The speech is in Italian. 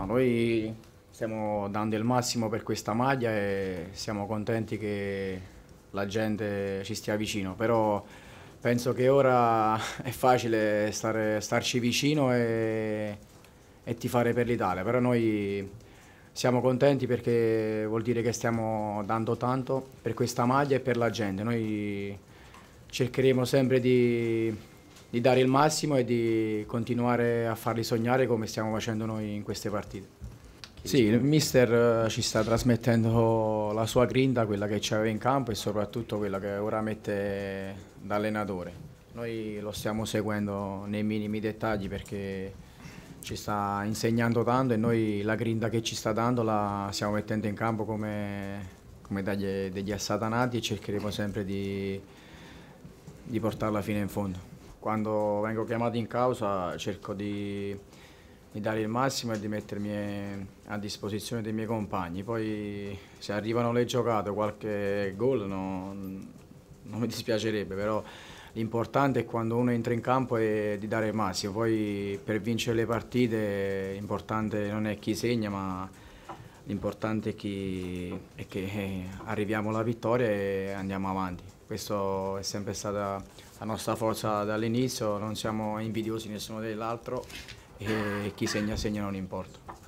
No, noi stiamo dando il massimo per questa maglia e siamo contenti che la gente ci stia vicino, però penso che ora è facile stare, starci vicino e, e tifare per l'Italia, però noi siamo contenti perché vuol dire che stiamo dando tanto per questa maglia e per la gente. Noi cercheremo sempre di di dare il massimo e di continuare a farli sognare come stiamo facendo noi in queste partite. Sì, il mister eh, ci sta trasmettendo la sua grinta, quella che c'aveva in campo e soprattutto quella che ora mette da allenatore. Noi lo stiamo seguendo nei minimi dettagli perché ci sta insegnando tanto e noi la grinta che ci sta dando la stiamo mettendo in campo come, come degli, degli assatanati e cercheremo sempre di, di portarla fino in fondo quando vengo chiamato in causa cerco di, di, dare il massimo e di mettermi eh, a disposizione dei miei compagni. Poi se arrivano le giocate o qualche gol no, non mi dispiacerebbe, però l'importante è quando uno entra in campo è di dare il massimo. Poi per vincere le partite l'importante non è chi segna ma l'importante è, è che eh, arriviamo alla vittoria e andiamo avanti. Questa è sempre stata la nostra forza dall'inizio, non siamo invidiosi nessuno dell'altro e chi segna segna non importa.